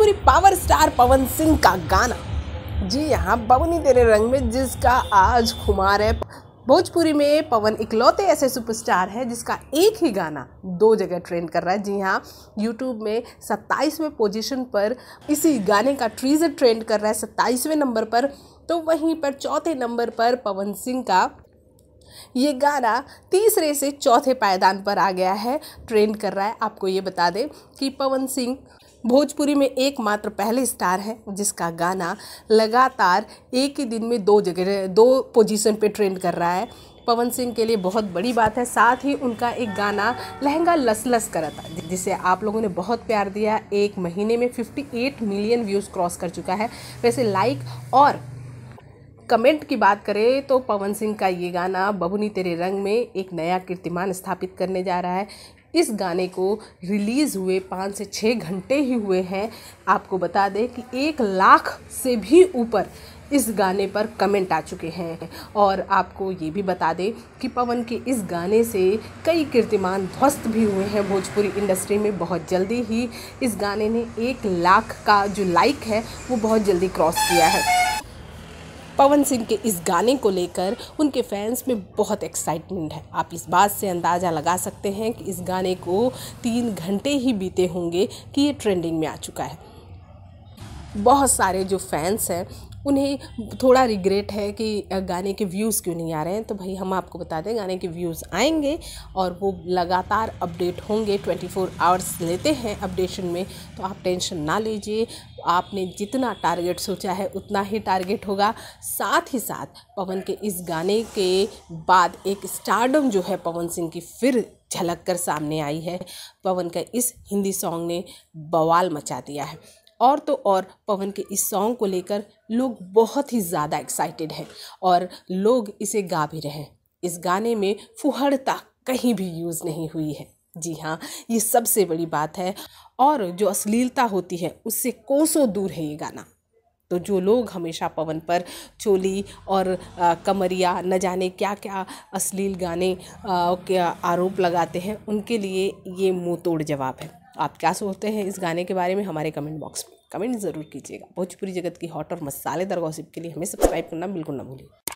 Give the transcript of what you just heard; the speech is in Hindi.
भोजपुरी पावर स्टार पवन सिंह का गाना जी यहाँ बबनी तेरे रंग में जिसका आज खुमार है भोजपुरी में पवन इकलौते ऐसे सुपरस्टार है जिसका एक ही गाना दो जगह ट्रेंड कर रहा है जी हाँ यूट्यूब में सत्ताईसवें पोजीशन पर इसी गाने का ट्रीजर ट्रेंड कर रहा है सत्ताईसवें नंबर पर तो वहीं पर चौथे नंबर पर पवन सिंह का ये गाना तीसरे से चौथे पायदान पर आ गया है ट्रेंड कर रहा है आपको ये बता दें कि पवन सिंह भोजपुरी में एकमात्र पहले स्टार हैं जिसका गाना लगातार एक ही दिन में दो जगह दो पोजीशन पे ट्रेंड कर रहा है पवन सिंह के लिए बहुत बड़ी बात है साथ ही उनका एक गाना लहंगा लस लस करा था जिसे आप लोगों ने बहुत प्यार दिया एक महीने में 58 मिलियन व्यूज़ क्रॉस कर चुका है वैसे लाइक और कमेंट की बात करें तो पवन सिंह का ये गाना बबुनी तेरे रंग में एक नया कीर्तिमान स्थापित करने जा रहा है इस गाने को रिलीज़ हुए पाँच से छः घंटे ही हुए हैं आपको बता दें कि एक लाख से भी ऊपर इस गाने पर कमेंट आ चुके हैं और आपको ये भी बता दें कि पवन के इस गाने से कई कीर्तिमान ध्वस्त भी हुए हैं भोजपुरी इंडस्ट्री में बहुत जल्दी ही इस गाने ने एक लाख का जो लाइक है वो बहुत जल्दी क्रॉस किया है पवन सिंह के इस गाने को लेकर उनके फैंस में बहुत एक्साइटमेंट है आप इस बात से अंदाज़ा लगा सकते हैं कि इस गाने को तीन घंटे ही बीते होंगे कि ये ट्रेंडिंग में आ चुका है बहुत सारे जो फैंस हैं उन्हें थोड़ा रिग्रेट है कि गाने के व्यूज़ क्यों नहीं आ रहे हैं तो भाई हम आपको बता दें गाने के व्यूज़ आएंगे और वो लगातार अपडेट होंगे 24 आवर्स लेते हैं अपडेशन में तो आप टेंशन ना लीजिए आपने जितना टारगेट सोचा है उतना ही टारगेट होगा साथ ही साथ पवन के इस गाने के बाद एक स्टारडम जो है पवन सिंह की फिर झलक कर सामने आई है पवन का इस हिंदी सॉन्ग ने बवाल मचा दिया है और तो और पवन के इस सॉन्ग को लेकर लोग बहुत ही ज़्यादा एक्साइटेड हैं और लोग इसे गा भी रहे हैं इस गाने में फुहड़ता कहीं भी यूज़ नहीं हुई है जी हाँ ये सबसे बड़ी बात है और जो अश्लीलता होती है उससे कोसों दूर है ये गाना तो जो लोग हमेशा पवन पर चोली और आ, कमरिया न जाने क्या क्या अश्लील गाने आ, के आरोप लगाते हैं उनके लिए ये मुँह तोड़ जवाब है आप क्या सोचते हैं इस गाने के बारे में हमारे कमेंट बॉक्स में कमेंट ज़रूर कीजिएगा भोजपुरी जगत की हॉट और मसालेदार गॉसिप के लिए हमें सब्सक्राइब करना बिल्कुल ना भूलिए